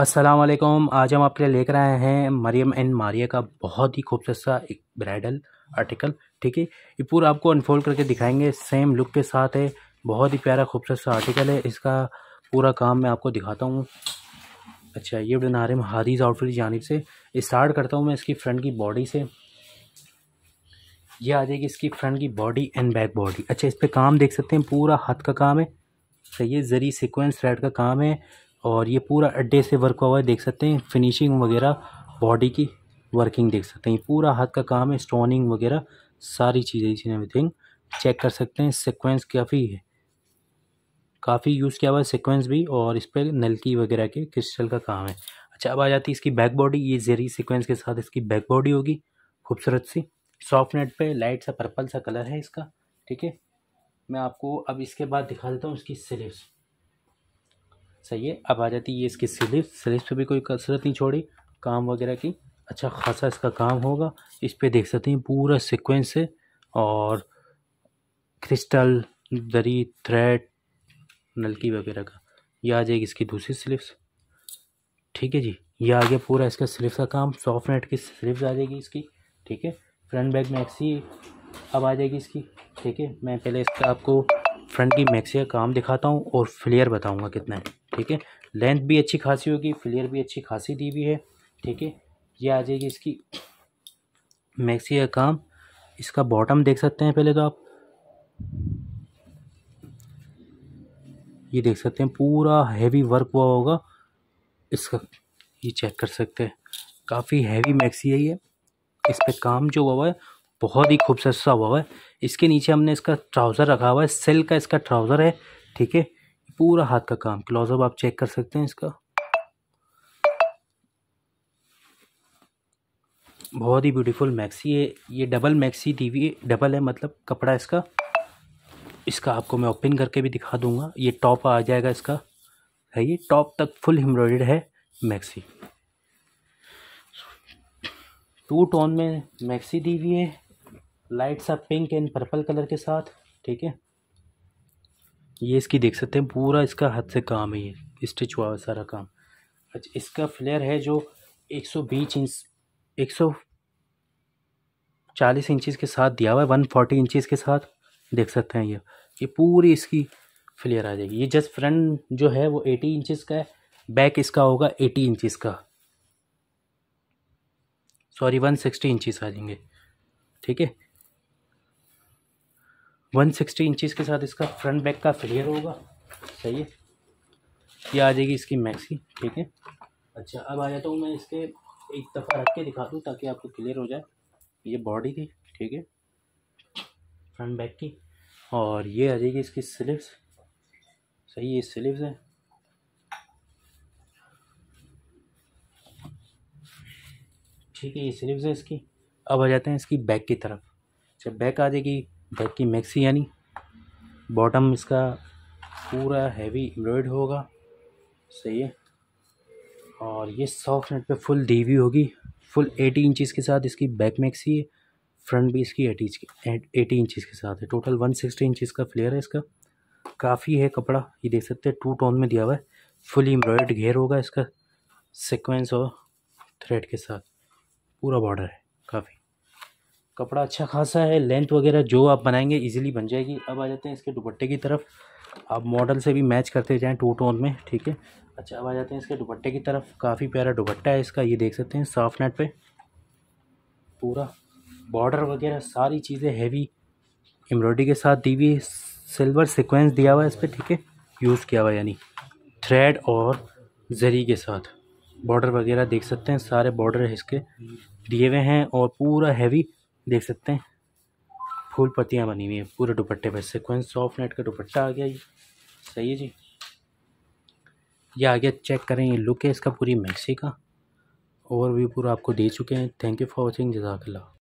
वालेकुम आज हम आपके लिए लेकर आए हैं मरियम एंड मारिया का बहुत ही खूबसूरत सा एक ब्राइडल आर्टिकल ठीक है ये पूरा आपको अनफोल्ड करके दिखाएंगे सेम लुक के साथ है बहुत ही प्यारा खूबसूरत सा आर्टिकल है इसका पूरा काम मैं आपको दिखाता हूँ अच्छा ये बनारम हादीज आउटफिट की जानब से स्टार्ट करता हूँ मैं इसकी फ्रंट की बॉडी से ये आ जाएगी इसकी फ्रंट की बॉडी एंड बैक बॉडी अच्छा इस पर काम देख सकते हैं पूरा हाथ का काम है सही है ज़री सिक्वेंस थ्रेड का काम है और ये पूरा अड्डे से वर्क हुआ है देख सकते हैं फिनिशिंग वगैरह बॉडी की वर्किंग देख सकते हैं पूरा हाथ का काम है स्टोनिंग वगैरह सारी चीज़ें इसी थिंग चेक कर सकते हैं सिक्वेंस काफ़ी है काफ़ी यूज़ किया हुआ है सिक्वेंस भी और इस पर नलकी वगैरह के क्रिस्टल का काम है अच्छा अब आ जाती है इसकी बैक बॉडी ये जेरी सिक्वेंस के साथ इसकी बैक बॉडी होगी खूबसूरत सी सॉफ्ट नेट पर लाइट सा पर्पल सा कलर है इसका ठीक है मैं आपको अब इसके बाद दिखा देता हूँ इसकी सिलिप्स सही है अब आ जाती है इसकी स्लिप स्लिप्स पे भी कोई कसरत नहीं छोड़ी काम वगैरह की अच्छा खासा इसका काम होगा इस पर देख सकते हैं पूरा सिक्वेंस है और क्रिस्टल दरी थ्रेड नलकी वगैरह का यह आ जाएगी इसकी दूसरी स्लिप्स ठीक है जी यह आ गया पूरा इसका स्लिप्स का काम सॉफ्ट नेट की स्लिप्स आ जाएगी इसकी ठीक है फ्रंट बैग मैक्सी अब आ जाएगी इसकी ठीक है मैं पहले इसका आपको फ्रंट की मैक्सी का काम दिखाता हूँ और फ्लेयर बताऊँगा कितना है ठीक है लेंथ भी अच्छी खासी होगी फ्लेयर भी अच्छी खासी दी हुई है ठीक है ये आ जाएगी इसकी मैक्सी का काम इसका बॉटम देख सकते हैं पहले तो आप ये देख सकते हैं पूरा हैवी वर्क हुआ होगा इसका ये चेक कर सकते हैं काफ़ी हैवी मैक्सी है ये इस पर काम जो हुआ हुआ है बहुत ही खूबसूरत सा हुआ हुआ है इसके नीचे हमने इसका ट्राउज़र रखा हुआ है सेल का इसका ट्राउज़र है ठीक है पूरा हाथ का काम क्लोजअप आप चेक कर सकते हैं इसका बहुत ही ब्यूटीफुल मैक्सी है ये डबल मैक्सी दी डबल है मतलब कपड़ा इसका इसका आपको मैं ओपन करके भी दिखा दूंगा ये टॉप आ जाएगा इसका है ये टॉप तक फुल एम्ब्रॉयड है मैक्सी टू टोन में मैक्सी दी हुई है लाइट सा पिंक एंड पर्पल कलर के साथ ठीक है ये इसकी देख सकते हैं पूरा इसका हाथ से काम है ये स्टिच हुआ सारा काम अच्छा इसका फ्लेयर है जो एक सौ बीस इंच एक सौ चालीस इंचज़ के साथ दिया हुआ है वन फोर्टी इंचज़ के साथ देख सकते हैं ये ये पूरी इसकी फ्लेयर आ जाएगी ये जस्ट फ्रंट जो है वो एटी इंचज़ का है बैक इसका होगा एटी इंचज़ का सॉरी वन सिक्सटी इंचज़ आ जाएंगे ठीक है वन सिक्सटी इंचज़ के साथ इसका फ्रंट बैक का फ्लेयर होगा सही है ये आ जाएगी इसकी मैक्सी ठीक है अच्छा अब आ जाता हूँ मैं इसके एक दफ़ा रख के दिखा दूँ ताकि आपको क्लियर हो जाए ये बॉडी थी ठीक है फ्रंट बैक की और ये आ जाएगी इसकी स्लीव्स सही ये स्लीव्स है ठीक है ये स्लीव्स है इसकी अब आ जाते हैं इसकी बैक की तरफ अच्छा बैक आ जाएगी बैक की मैक्सी यानी बॉटम इसका पूरा हैवी एम्ब्रॉयड होगा सही है और ये सॉफ्ट नेट पे फुल डी वी होगी फुल एटी इंचिस के साथ इसकी बैक मैक्सी है फ्रंट भी इसकी एटी एटी इंचज़ के साथ है टोटल वन सिक्सटी इंचज़ का फ्लेयर है इसका काफ़ी है कपड़ा ये देख सकते हैं टू टोन में दिया हुआ है फुल एम्ब्रॉयड घेर होगा इसका सिक्वेंस और थ्रेड के साथ पूरा बॉर्डर है काफ़ी कपड़ा अच्छा खासा है लेंथ वगैरह जो आप बनाएंगे इजीली बन जाएगी अब आ जाते हैं इसके दुपट्टे की तरफ आप मॉडल से भी मैच करते जाएँ टू टोन में ठीक है अच्छा अब आ जाते हैं इसके दुपट्टे की तरफ काफ़ी प्यारा दुपट्टा है इसका ये देख सकते हैं साफ नेट पर पूरा बॉर्डर वगैरह सारी चीज़ें हैवी एम्ब्रॉयडरी के साथ दी हुई सिल्वर सिक्वेंस दिया हुआ है इस पर ठीक है यूज़ किया हुआ यानी थ्रेड और जरी के साथ बॉर्डर वगैरह देख सकते हैं सारे बॉर्डर इसके दिए हुए हैं और पूरा हैवी देख सकते हैं फूल पत्तियाँ बनी हुई हैं पूरे दुपट्टे पर सिक्वेंस सॉफ्ट नेट का दुपट्टा आ गया ये सही है जी ये आ गया चेक करें ये लुक है इसका पूरी मैक्सी का और भी पूरा आपको दे चुके हैं थैंक यू फॉर वॉचिंग जजाकला